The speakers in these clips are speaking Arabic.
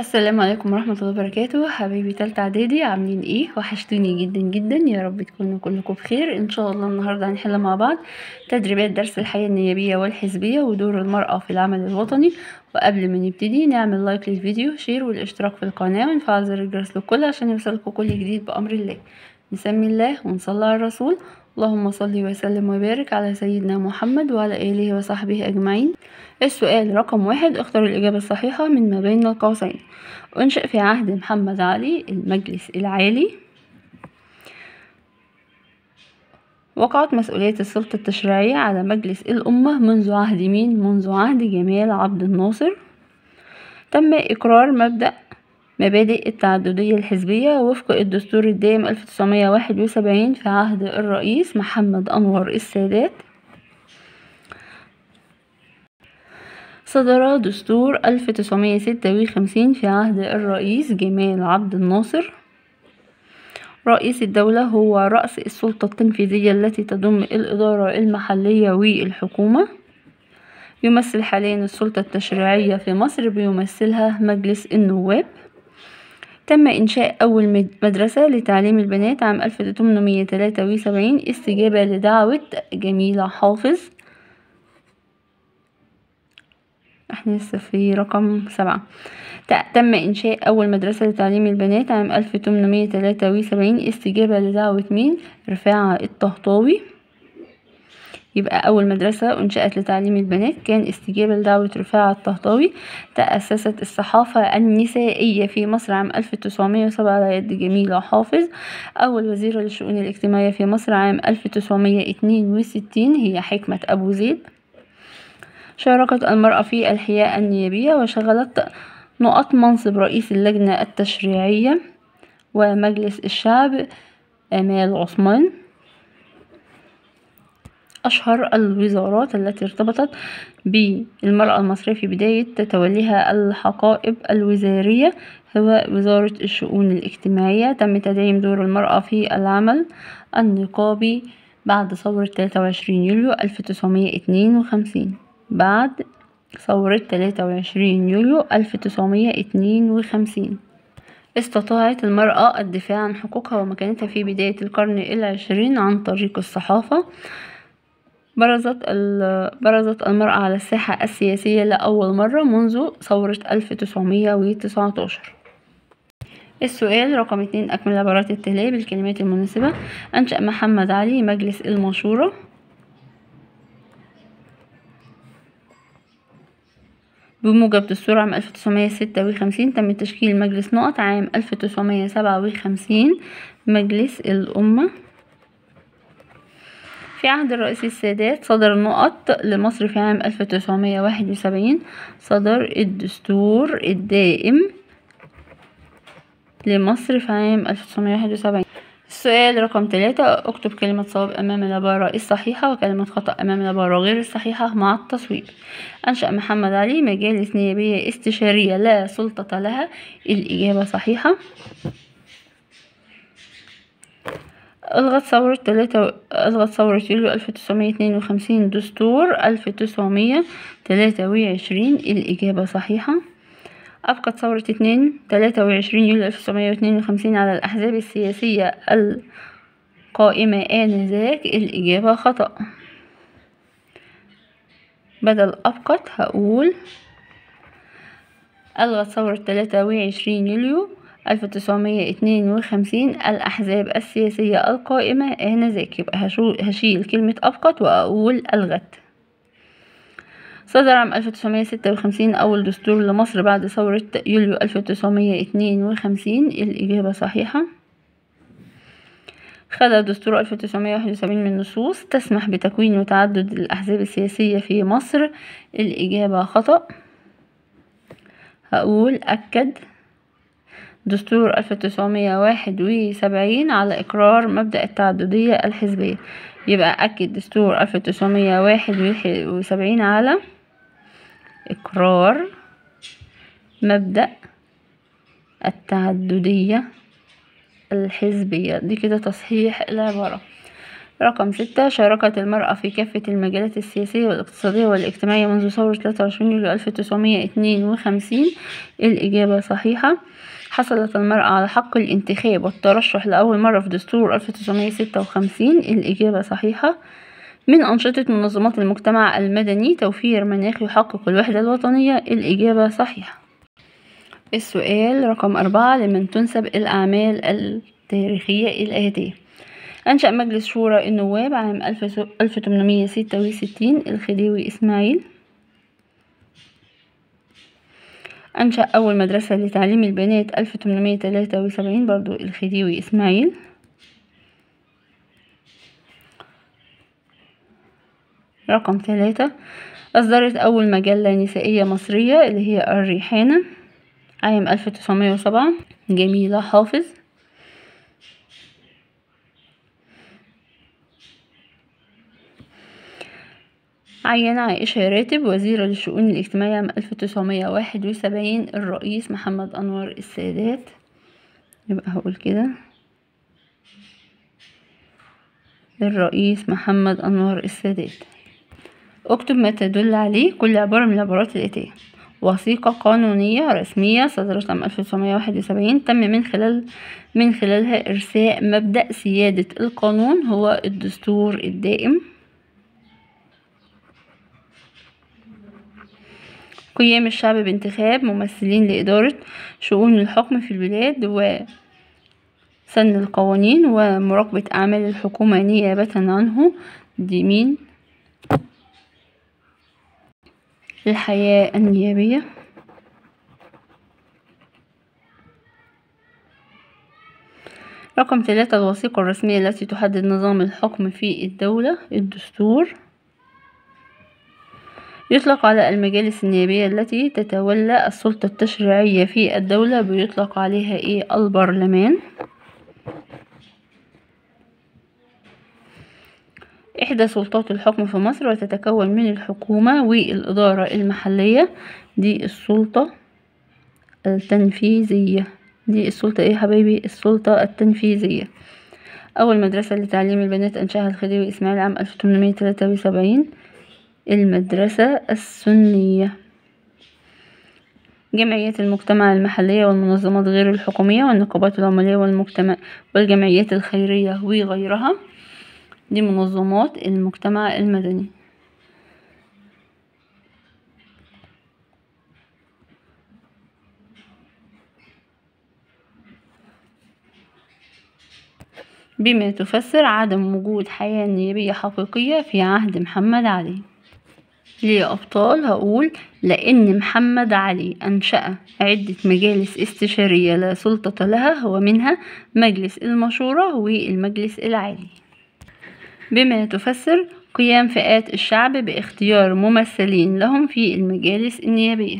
السلام عليكم ورحمة الله وبركاته حبيبي تالتة اعدادي عاملين ايه وحشتوني جدا جدا يا رب تكونوا كلكم بخير ان شاء الله النهاردة هنحل مع بعض تدريبات درس الحياة النيابية والحزبية ودور المرأة في العمل الوطني وقبل ما نبتدي نعمل لايك للفيديو شير والاشتراك في القناة ونفعل زر الجرس للكل عشان يوصلكم كل جديد بأمر الله نسمي الله ونصلي على الرسول اللهم صل وسلم وبارك على سيدنا محمد وعلى آله وصحبه أجمعين السؤال رقم واحد اختر الإجابة الصحيحة من ما بين القوسين أنشئ في عهد محمد علي المجلس العالي وقعت مسؤولية السلطة التشريعية على مجلس الأمة منذ عهد مين؟ منذ عهد جمال عبد الناصر تم إقرار مبدأ مبادئ التعددية الحزبية وفق الدستور الدائم 1971 في عهد الرئيس محمد أنور السادات صدر دستور 1956 في عهد الرئيس جمال عبد الناصر رئيس الدولة هو رأس السلطة التنفيذية التي تضم الإدارة المحلية والحكومة يمثل حاليا السلطة التشريعية في مصر بيمثلها مجلس النواب تم إنشاء أول مدرسة لتعليم البنات عام 1873 استجابة لدعوة جميلة حافظ احنا لسه في رقم سبعة تم إنشاء أول مدرسة لتعليم البنات عام 1873 استجابة لدعوة مين؟ رفاعة الطهطاوي يبقى أول مدرسة أنشأت لتعليم البنات كان استجابة لدعوة رفاعة الطهطاوي تأسست الصحافة النسائية في مصر عام 1907 على يد جميلة حافظ أول وزيرة للشؤون الاجتماعية في مصر عام 1962 هي حكمة أبو زيد شاركت المرأة في الحياة النيابية وشغلت نقط منصب رئيس اللجنة التشريعية ومجلس الشعب آمال عثمان أشهر الوزارات التي ارتبطت بالمرأة المصرية في بداية توليها الحقائب الوزارية هو وزارة الشؤون الاجتماعية تم تدعيم دور المرأة في العمل النقابي بعد ثورة 23 يوليو 1952 بعد ثورة 23 يوليو 1952 استطاعت المرأة الدفاع عن حقوقها ومكانتها في بداية القرن العشرين عن طريق الصحافة برزت برزت المرأة على الساحة السياسية لأول مرة منذ ثورة 1919 السؤال رقم اتنين أكمل عبارات التالية بالكلمات المناسبة أنشأ محمد علي مجلس المشورة بموجب دستور عام 1956 تم تشكيل مجلس نقط عام 1957 مجلس الأمة في عهد الرئيس السادات صدر النقط لمصر في عام 1971 صدر الدستور الدائم لمصر في عام 1971 السؤال رقم 3 اكتب كلمة صواب أمام العبارة الصحيحة وكلمة خطأ أمام العبارة غير الصحيحة مع التصويب أنشأ محمد علي مجالس نيابية استشارية لا سلطة لها الإجابة صحيحة ألغت ثورة تلاتة ألغت ثورة يوليو ألف تسعمية اتنين وخمسين دستور ألف تسعمية تلاتة وعشرين الإجابة صحيحة أبقت ثورة اتنين تلاتة وعشرين يوليو ألف تسعمية واتنين وخمسين على الأحزاب السياسية القائمة آنذاك الإجابة خطأ بدل أبقت هقول ألغت ثورة تلاتة وعشرين يوليو 1952 الأحزاب السياسية القائمة آنذاك يبقى هشيل كلمة أبقت وأقول ألغت صدر عام 1956 أول دستور لمصر بعد ثورة يوليو 1952 الإجابة صحيحة خلى دستور 1971 من نصوص تسمح بتكوين وتعدد الأحزاب السياسية في مصر الإجابة خطأ هقول أكد دستور 1971 على إقرار مبدأ التعددية الحزبية يبقى أكد دستور 1971 على إقرار مبدأ التعددية الحزبية دي كده تصحيح العبارة رقم ستة شاركت المرأة في كافة المجالات السياسية والاقتصادية والاجتماعية منذ ثورة 23 يوليو 1952 الإجابة صحيحة حصلت المرأة على حق الانتخاب والترشح لأول مرة في دستور 1956 الإجابة صحيحة من أنشطة منظمات المجتمع المدني توفير مناخ يحقق الوحدة الوطنية الإجابة صحيحة السؤال رقم أربعة لمن تنسب الأعمال التاريخية الآتية أنشأ مجلس شورى النواب عام 1866 الخديوي إسماعيل أنشأ أول مدرسة لتعليم البنات 1873 برضو الخديوي إسماعيل رقم ثلاثة أصدرت أول مجلة نسائية مصرية اللي هي الريحانة عام 1907 جميلة حافظ عين عائشة راتب وزيرة للشؤون الاجتماعية عام 1971 الرئيس محمد أنور السادات يبقى هقول كده الرئيس محمد أنور السادات اكتب ما تدل عليه كل عبارة من العبارات الآتية وثيقة قانونية رسمية صدرت عام 1971 تم من خلال من خلالها إرساء مبدأ سيادة القانون هو الدستور الدائم قيام الشعب بانتخاب ممثلين لإدارة شؤون الحكم في البلاد و سن القوانين ومراقبة أعمال الحكومة نيابة عنه دي مين الحياة النيابية رقم ثلاثة الوثيقة الرسمية التي تحدد نظام الحكم في الدولة الدستور يطلق على المجالس النيابية التي تتولى السلطة التشريعية في الدولة بيطلق عليها ايه البرلمان إحدى سلطات الحكم في مصر وتتكون من الحكومة والإدارة المحلية دي السلطة التنفيذية دي السلطة إيه حبايبي السلطة التنفيذية أول مدرسة لتعليم البنات أنشأها الخديوي إسماعيل عام 1873 المدرسة السنية جمعيات المجتمع المحلية والمنظمات غير الحكومية والنقابات العمالية والمجتمع والجمعيات الخيرية وغيرها دي منظمات المجتمع المدني بما تفسر عدم وجود حياة نيابية حقيقية في عهد محمد علي لأبطال هقول لأن محمد علي أنشأ عدة مجالس استشارية لا سلطة لها ومنها مجلس المشورة والمجلس العالي بما تفسر قيام فئات الشعب باختيار ممثلين لهم في المجالس النيابية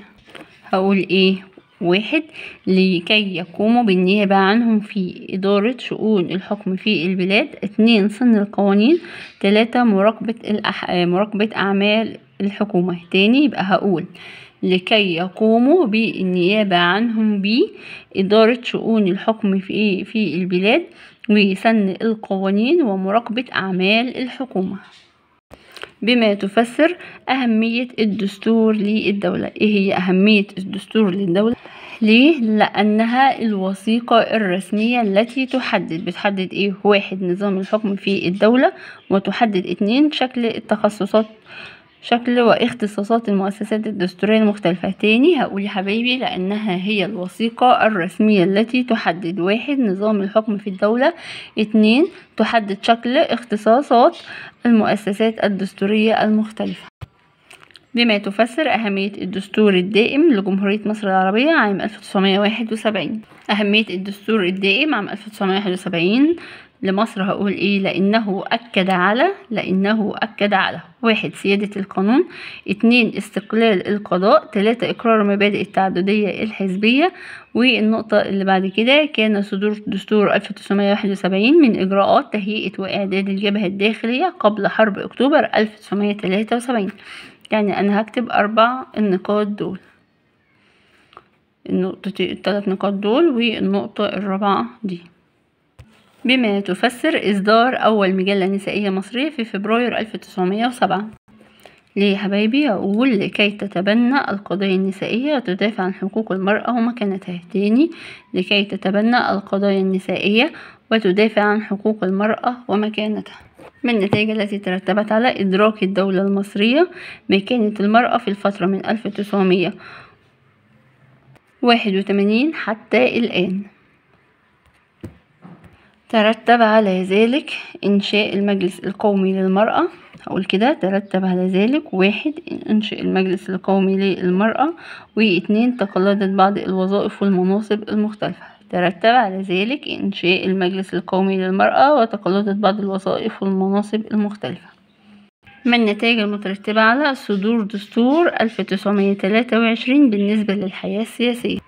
هقول ايه واحد لكي يقوموا بالنيابة عنهم في إدارة شؤون الحكم في البلاد اتنين صن القوانين تلاتة مراقبة, الأح... مراقبة أعمال الحكومة تاني يبقى هقول لكي يقوموا بالنيابة عنهم بإدارة شؤون الحكم في في البلاد وسن القوانين ومراقبة أعمال الحكومة بما تفسر أهمية الدستور للدولة إيه هي أهمية الدستور للدولة ليه لأنها الوثيقة الرسمية التي تحدد بتحدد إيه واحد نظام الحكم في الدولة وتحدد اتنين شكل التخصصات شكل واختصاصات المؤسسات الدستورية المختلفة تاني هقول يا حبيبي لأنها هي الوثيقة الرسمية التي تحدد واحد نظام الحكم في الدولة اتنين تحدد شكل اختصاصات المؤسسات الدستورية المختلفة بما تفسر أهمية الدستور الدائم لجمهورية مصر العربية عام 1971 أهمية الدستور الدائم عام 1971 لمصر هقول ايه لانه اكد على لانه اكد على واحد سيادة القانون اتنين استقلال القضاء تلاتة اقرار مبادئ التعددية الحزبية والنقطة اللي بعد كده كان صدور دستور 1971 من اجراءات تهيئة واعداد الجبهة الداخلية قبل حرب اكتوبر 1973 يعني انا هكتب اربع النقاط دول النقطة التلات نقاط دول والنقطة الرابعة دي بما تفسر إصدار أول مجلة نسائية مصرية في فبراير 1907 ليه يا حبايبي أقول لكي تتبنى القضايا النسائية وتدافع عن حقوق المرأة ومكانتها تاني لكي تتبنى القضايا النسائية وتدافع عن حقوق المرأة ومكانتها من النتائج التي ترتبت على إدراك الدولة المصرية مكانة المرأة في الفترة من 1981 حتى الآن ترتب على ذلك إنشاء المجلس القومي للمرأة هقول كده ترتب على ذلك واحد إنشاء المجلس القومي للمرأة واتنين تقلدت بعض الوظائف والمناصب المختلفة ترتب على ذلك إنشاء المجلس القومي للمرأة وتقلدت بعض الوظائف والمناصب المختلفة ما النتائج المترتبة على صدور دستور 1923 بالنسبة للحياة السياسية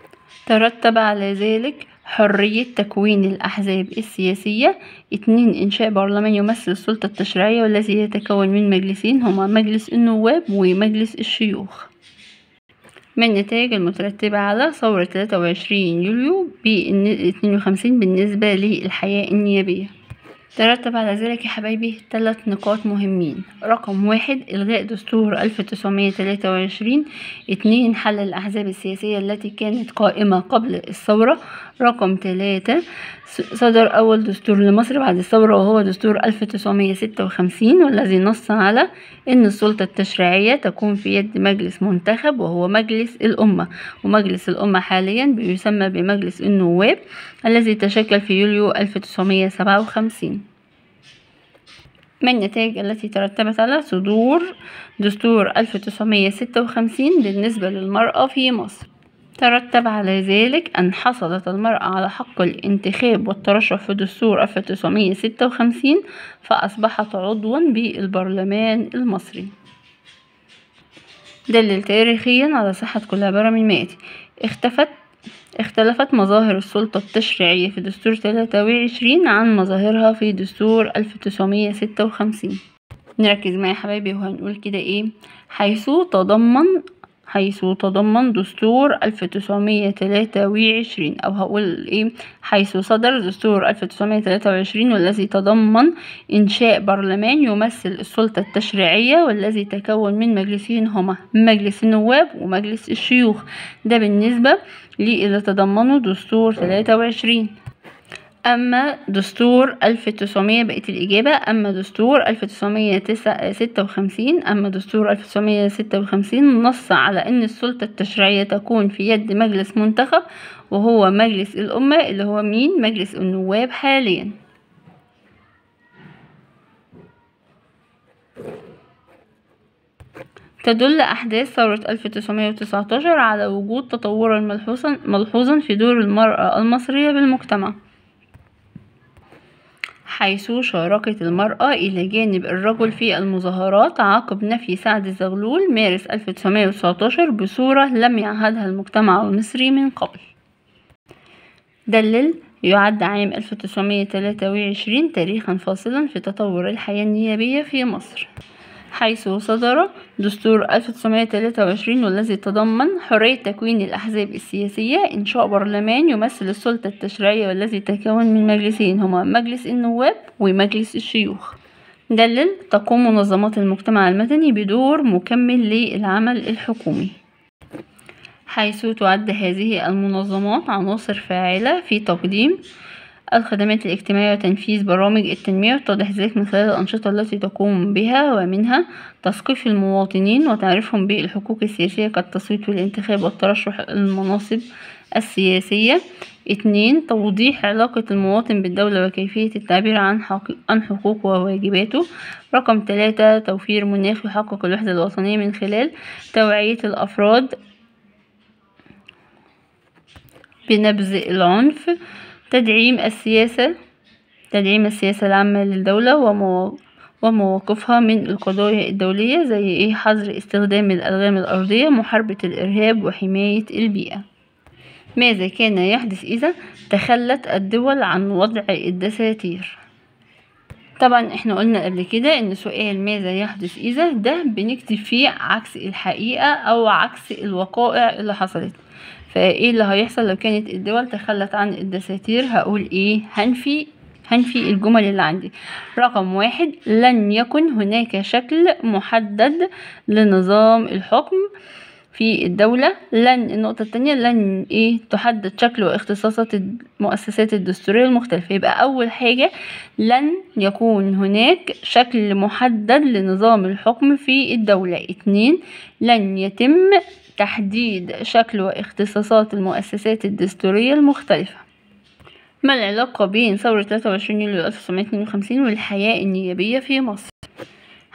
ترتب على ذلك حرية تكوين الأحزاب السياسية اتنين إنشاء برلمان يمثل السلطة التشريعية والذي يتكون من مجلسين هما مجلس النواب ومجلس الشيوخ من النتائج المترتبة على ثورة 23 يوليو ب 52 بالنسبة للحياة النيابية ترتب على ذلك يا حبايبي ثلاث نقاط مهمين رقم واحد إلغاء دستور 1923 اتنين حل الأحزاب السياسية التي كانت قائمة قبل الثورة رقم ثلاثة صدر أول دستور لمصر بعد الثورة وهو دستور 1956 والذي نص على أن السلطة التشريعية تكون في يد مجلس منتخب وهو مجلس الأمة ومجلس الأمة حاليا بيسمى بمجلس النواب الذي تشكل في يوليو 1957 من النتائج التي ترتبت على صدور دستور 1956 بالنسبة للمرأة في مصر ترتب على ذلك أن حصلت المرأة على حق الانتخاب والترشح في دستور 1956 فأصبحت عضوا بالبرلمان المصري دلل تاريخيا على صحة كل برم المائتي اختفت اختلفت مظاهر السلطة التشريعية في دستور 23 عن مظاهرها في دستور 1956 نركز معايا يا حبايبي وهنقول كده ايه حيث تضمن حيث تضمن دستور 1923 أو هقول إيه حيث صدر دستور 1923 والذي تضمن إنشاء برلمان يمثل السلطة التشريعية والذي تكون من مجلسين هما مجلس النواب ومجلس الشيوخ ده بالنسبة لإذا تضمنه دستور 23 أما دستور ألف تسعمية بقت الإجابة أما دستور ألف تسعمية ستة وخمسين أما دستور ألف تسعمية ستة وخمسين نص على أن السلطة التشريعية تكون في يد مجلس منتخب وهو مجلس الأمة اللي هو مين مجلس النواب حاليا تدل أحداث ثورة 1919 على وجود تطورا ملحوظا في دور المرأة المصرية بالمجتمع حيث شاركت المرأة إلى جانب الرجل في المظاهرات عقب نفي سعد زغلول مارس 1919 بصورة لم يعهدها المجتمع المصري من قبل دلل يعد عام 1923 تاريخا فاصلا في تطور الحياة النيابية في مصر حيث صدر دستور 1923 والذي تضمن حرية تكوين الأحزاب السياسية إنشاء برلمان يمثل السلطة التشريعية والذي تكون من مجلسين هما مجلس النواب ومجلس الشيوخ دلل تقوم منظمات المجتمع المدني بدور مكمل للعمل الحكومي حيث تعد هذه المنظمات عناصر فاعلة في تقديم الخدمات الاجتماعية وتنفيذ برامج التنمية يتضح ذلك من خلال الأنشطة التي تقوم بها ومنها تثقيف المواطنين وتعرفهم بالحقوق السياسية كالتصويت والانتخاب والترشح المناصب السياسية اتنين توضيح علاقة المواطن بالدولة وكيفية التعبير عن, عن حقوقه وواجباته رقم تلاتة توفير مناخ يحقق الوحدة الوطنية من خلال توعية الأفراد بنبذ العنف تدعيم السياسة تدعيم السياسة العامة للدولة ومواقفها من القضايا الدولية زي ايه حظر استخدام الألغام الأرضية محاربة الإرهاب وحماية البيئة ماذا كان يحدث إذا تخلت الدول عن وضع الدساتير طبعا احنا قلنا قبل كده ان سؤال ماذا يحدث اذا ده بنكتب فيه عكس الحقيقة او عكس الوقائع اللي حصلت فايه اللي هيحصل لو كانت الدول تخلت عن الدساتير هقول ايه هنفي هنفي الجمل اللي عندي رقم واحد لن يكن هناك شكل محدد لنظام الحكم في الدولة لن النقطة التانية لن ايه تحدد شكل واختصاصات المؤسسات الدستورية المختلفة يبقى أول حاجة لن يكون هناك شكل محدد لنظام الحكم في الدولة اتنين لن يتم تحديد شكل واختصاصات المؤسسات الدستورية المختلفة ما العلاقة بين ثورة 23 يوليو 1952 والحياة النيابية في مصر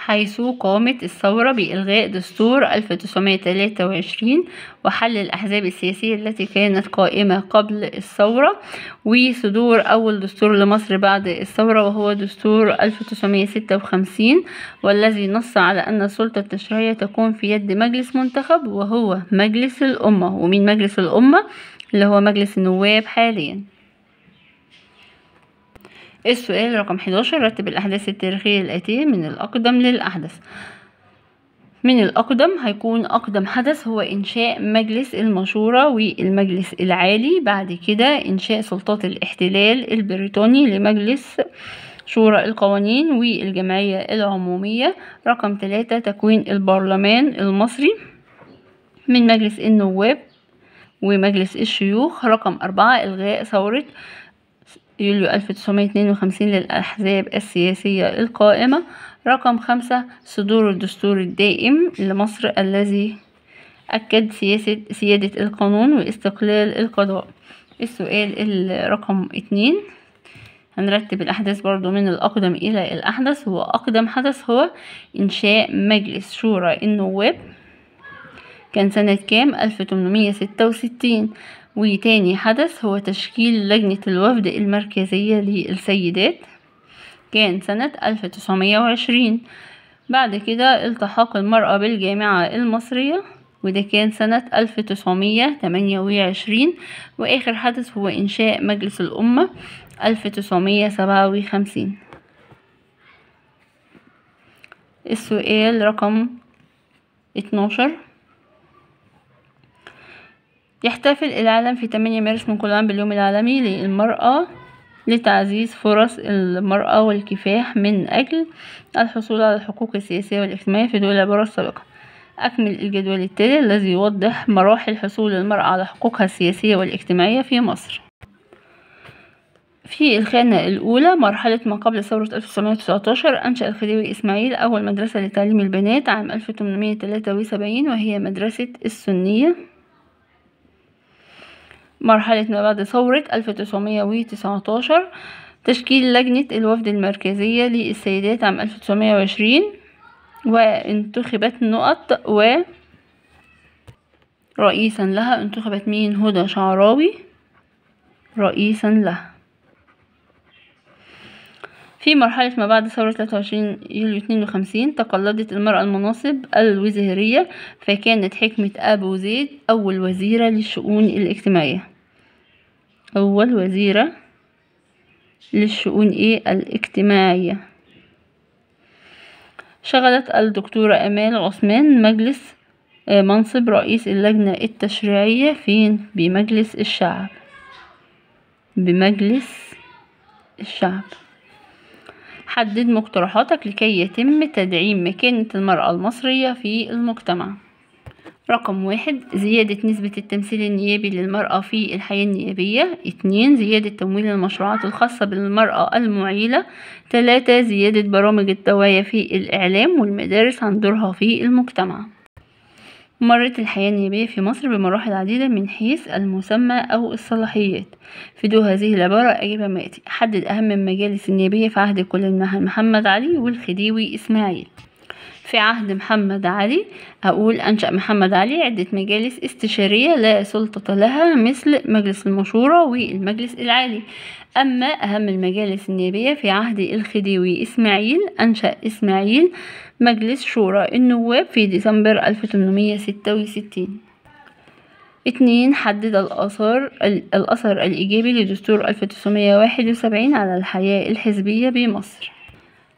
حيث قامت الثورة بإلغاء دستور 1923 وحل الأحزاب السياسية التي كانت قائمة قبل الثورة وصدور أول دستور لمصر بعد الثورة وهو دستور 1956 والذي نص على أن السلطة التشريعية تكون في يد مجلس منتخب وهو مجلس الأمة ومن مجلس الأمة اللي هو مجلس النواب حاليا السؤال رقم 11 رتب الأحداث التاريخية الآتية من الأقدم للأحدث من الأقدم هيكون أقدم حدث هو إنشاء مجلس المشورة والمجلس العالي بعد كده إنشاء سلطات الاحتلال البريطاني لمجلس شورى القوانين والجمعية العمومية رقم ثلاثة تكوين البرلمان المصري من مجلس النواب ومجلس الشيوخ رقم أربعة إلغاء ثورة يوليو 1952 للأحزاب السياسية القائمة رقم خمسة صدور الدستور الدائم لمصر الذي أكد سياسة سيادة القانون واستقلال القضاء السؤال رقم اتنين هنرتب الأحداث برضو من الأقدم إلى الأحدث هو أقدم حدث هو إنشاء مجلس شورى النواب كان سنة كام 1866 وتاني حدث هو تشكيل لجنة الوفد المركزية للسيدات كان سنة 1920 بعد كده التحاق المرأة بالجامعة المصرية وده كان سنة 1928 وآخر حدث هو إنشاء مجلس الأمة 1957 السؤال رقم 12 يحتفل العالم في 8 مارس من كل عام باليوم العالمي للمرأة لتعزيز فرص المرأة والكفاح من أجل الحصول على الحقوق السياسية والاجتماعية في دول العبارة السابقة أكمل الجدول التالي الذي يوضح مراحل حصول المرأة على حقوقها السياسية والاجتماعية في مصر في الخانة الأولى مرحلة ما قبل ثورة 1919 أنشأ الخديوي إسماعيل أول مدرسة لتعليم البنات عام 1873 وهي مدرسة السنية مرحلة ما بعد ثورة 1919 تشكيل لجنة الوفد المركزية للسيدات عام 1920 وانتخبت نقط و رئيسا لها انتخبت مين هدى شعراوي رئيسا لها في مرحلة ما بعد ثورة 23 يوليو 52 تقلدت المرأة المناصب الوزيرية فكانت حكمة أبو زيد أول وزيرة للشؤون الاجتماعية أول وزيرة للشؤون إيه الاجتماعية شغلت الدكتورة أمال عثمان مجلس آه، منصب رئيس اللجنة التشريعية فين بمجلس الشعب بمجلس الشعب حدد مقترحاتك لكي يتم تدعيم مكانة المرأة المصرية في المجتمع رقم واحد زيادة نسبة التمثيل النيابي للمرأة في الحياة النيابية اتنين زيادة تمويل المشروعات الخاصة بالمرأة المعيلة تلاتة زيادة برامج التوعية في الإعلام والمدارس عن دورها في المجتمع مرت الحياة النيابية في مصر بمراحل عديدة من حيث المسمى أو الصلاحيات في ضوء هذه العبارة أجيب ما يأتي حدد أهم المجالس النيابية في عهد كل محمد علي والخديوي إسماعيل في عهد محمد علي أقول أنشأ محمد علي عدة مجالس استشارية لا سلطة لها مثل مجلس المشورة والمجلس العالي أما أهم المجالس النيابية في عهد الخديوي إسماعيل أنشأ إسماعيل مجلس شورى النواب في ديسمبر 1866 اتنين حدد الأثر الأثر الإيجابي لدستور 1971 على الحياة الحزبية بمصر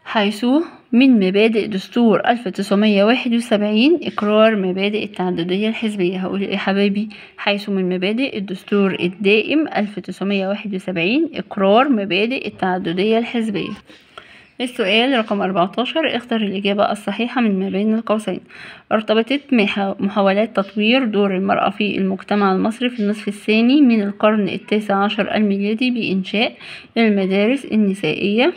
حيث من مبادئ دستور 1971 إقرار مبادئ التعددية الحزبية هقول إيه حبايبي حيث من مبادئ الدستور الدائم 1971 إقرار مبادئ التعددية الحزبية السؤال رقم 14 اختر الإجابة الصحيحة من ما بين القوسين ارتبطت محاولات تطوير دور المرأة في المجتمع المصري في النصف الثاني من القرن التاسع عشر الميلادي بإنشاء المدارس النسائية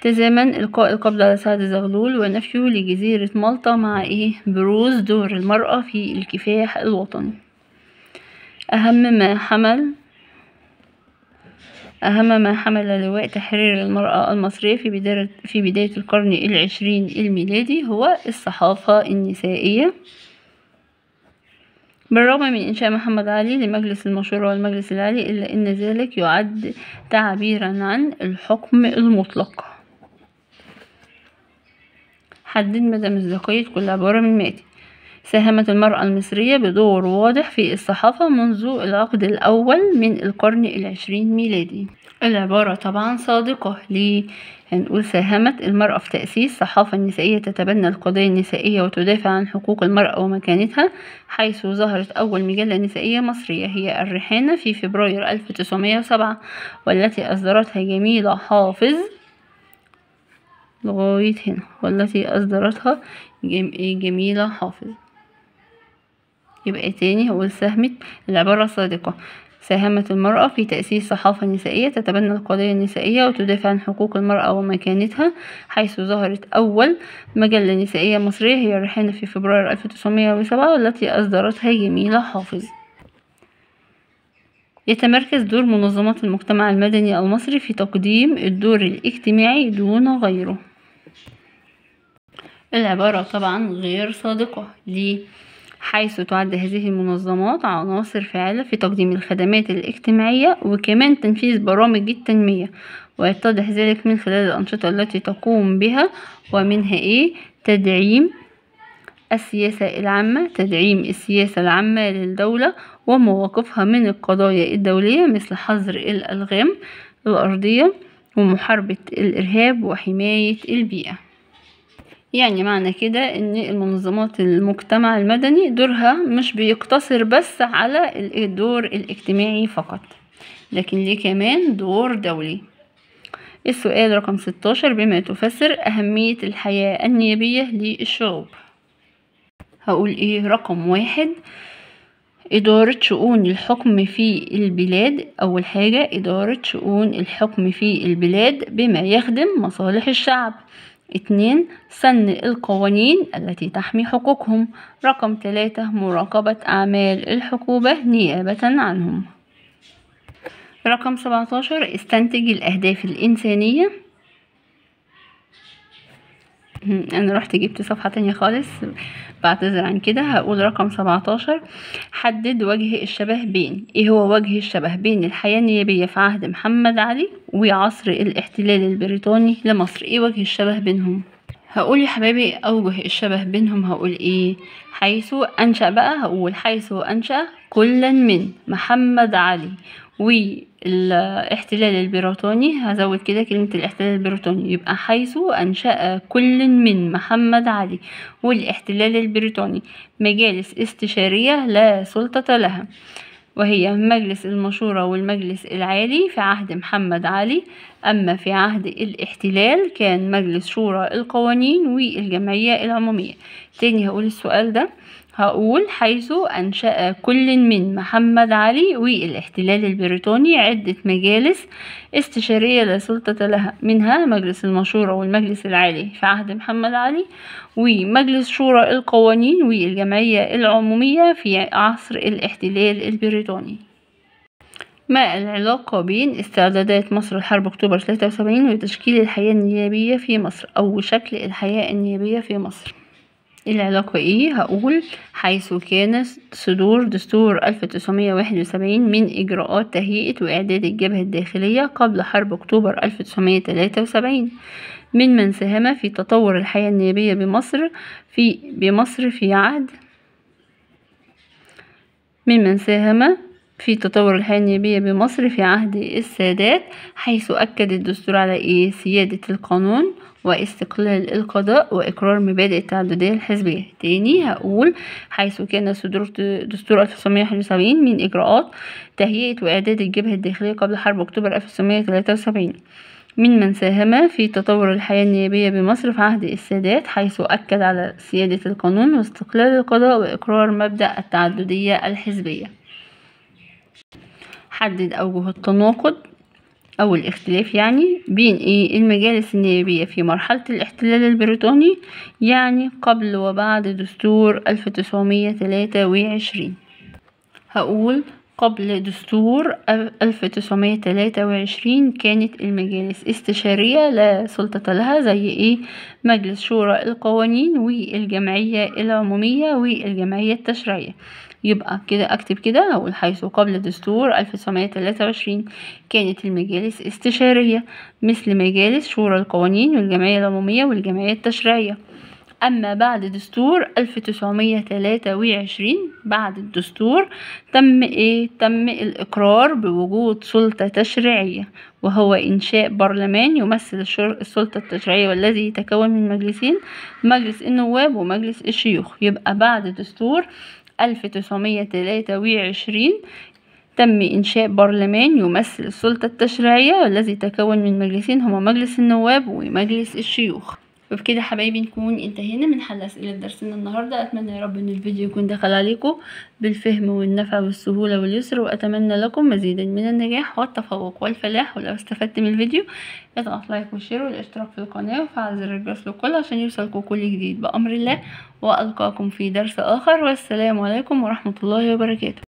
تزامن إلقاء القبض على سعد زغلول ونفيه لجزيرة مالطا مع إيه بروز دور المرأة في الكفاح الوطني أهم ما حمل أهم ما حمل لواء تحرير المرأة المصرية في بداية, في بداية القرن العشرين الميلادي هو الصحافة النسائية بالرغم من إنشاء محمد علي لمجلس المشورة والمجلس العالي إلا أن ذلك يعد تعبيرا عن الحكم المطلق حدد مدى مصداقية كل عبارة من ماتت ساهمت المرأة المصرية بدور واضح في الصحافة منذ العقد الأول من القرن العشرين ميلادي العبارة طبعا صادقة ليه هنقول ساهمت المرأة في تأسيس صحافة نسائية تتبنى القضايا النسائية وتدافع عن حقوق المرأة ومكانتها حيث ظهرت أول مجلة نسائية مصرية هي الريحانة في فبراير 1907 والتي أصدرتها جميلة حافظ لغاية هنا والتي أصدرتها جميلة حافظ يبقى تاني هقول ساهمت العبارة صادقة ساهمت المرأة في تأسيس صحافة نسائية تتبنى القضية النسائية وتدافع عن حقوق المرأة ومكانتها حيث ظهرت أول مجلة نسائية مصرية هي الريحانة في فبراير 1907 والتي أصدرتها جميلة حافظ يتمركز دور منظمات المجتمع المدني المصري في تقديم الدور الاجتماعي دون غيره العبارة طبعا غير صادقة ليه؟ حيث تعد هذه المنظمات عناصر فعالة في تقديم الخدمات الاجتماعية وكمان تنفيذ برامج التنمية ويتضح ذلك من خلال الأنشطة التي تقوم بها ومنها إيه تدعيم السياسة العامة تدعيم السياسة العامة للدولة ومواقفها من القضايا الدولية مثل حظر الألغام الأرضية ومحاربة الإرهاب وحماية البيئة يعني معنى كده ان المنظمات المجتمع المدني دورها مش بيقتصر بس على الدور الاجتماعي فقط لكن ليه كمان دور دولي السؤال رقم 16 بما تفسر أهمية الحياة النيابية للشعوب هقول ايه رقم واحد إدارة شؤون الحكم في البلاد أول حاجة إدارة شؤون الحكم في البلاد بما يخدم مصالح الشعب اثنين سن القوانين التي تحمي حقوقهم رقم ثلاثة مراقبة أعمال الحكومة نيابة عنهم رقم 17 استنتج الأهداف الإنسانية انا رحت جبت صفحة تانية خالص بعتذر عن كده هقول رقم 17 حدد وجه الشبه بين ايه هو وجه الشبه بين الحياة النيابية في عهد محمد علي وعصر الاحتلال البريطاني لمصر ايه وجه الشبه بينهم هقول يا حبايبي أوجه الشبه بينهم هقول إيه حيث أنشأ بقى هقول حيث أنشأ كلا من محمد علي والاحتلال البريطاني هزود كده كلمة الاحتلال البريطاني يبقى حيث أنشأ كل من محمد علي والاحتلال البريطاني مجالس استشارية لا سلطة لها وهي مجلس المشورة والمجلس العالي في عهد محمد علي أما في عهد الاحتلال كان مجلس شورى القوانين والجمعية العمومية تاني هقول السؤال ده هقول حيث أنشأ كل من محمد علي والاحتلال البريطاني عدة مجالس استشارية لا سلطة لها منها مجلس المشورة والمجلس العالي في عهد محمد علي ومجلس شورى القوانين والجمعية العمومية في عصر الاحتلال البريطاني ما العلاقة بين استعدادات مصر لحرب أكتوبر 73 وتشكيل الحياة النيابية في مصر أو شكل الحياة النيابية في مصر العلاقة ايه هقول حيث كان صدور دستور 1971 من إجراءات تهيئة وإعداد الجبهة الداخلية قبل حرب أكتوبر 1973 من من ساهم في تطور الحياة النيابية بمصر في بمصر في عهد من من ساهم في تطور الحياة النيابية بمصر في عهد السادات حيث أكد الدستور على إيه سيادة القانون واستقلال القضاء وإقرار مبادئ التعددية الحزبية تاني هقول حيث كان صدور دستور 1971 من إجراءات تهيئة وإعداد الجبهة الداخلية قبل حرب أكتوبر 1973 من من ساهم في تطور الحياة النيابية بمصر في عهد السادات حيث أكد على سيادة القانون واستقلال القضاء وإقرار مبدأ التعددية الحزبية حدد أوجه التناقض أو الاختلاف يعني بين إيه المجالس النيابية في مرحلة الاحتلال البريطاني يعني قبل وبعد دستور 1923 هقول قبل دستور 1923 كانت المجالس استشارية لا سلطة لها زي ايه مجلس شورى القوانين والجمعية العمومية والجمعية التشريعية يبقى كده أكتب كده أقول حيث قبل دستور 1923 كانت المجالس استشارية مثل مجالس شورى القوانين والجمعية العمومية والجمعية التشريعية أما بعد دستور 1923 بعد الدستور تم إيه؟ تم الإقرار بوجود سلطة تشريعية وهو إنشاء برلمان يمثل السلطة التشريعية والذي يتكون من مجلسين مجلس النواب ومجلس الشيوخ يبقى بعد دستور 1923 تم إنشاء برلمان يمثل السلطة التشريعية والذي تكون من مجلسين هما مجلس النواب ومجلس الشيوخ وبكده حبايبي نكون انتهينا من حل اسئله درسنا النهارده اتمنى يا رب ان الفيديو يكون دخل عليكم بالفهم والنفع والسهوله واليسر واتمنى لكم مزيدا من النجاح والتفوق والفلاح ولو استفدت من الفيديو اضغط لايك وشير والاشتراك في القناه وفعل زر الجرس لكل عشان يوصلكم كل جديد بامر الله والقاكم في درس اخر والسلام عليكم ورحمه الله وبركاته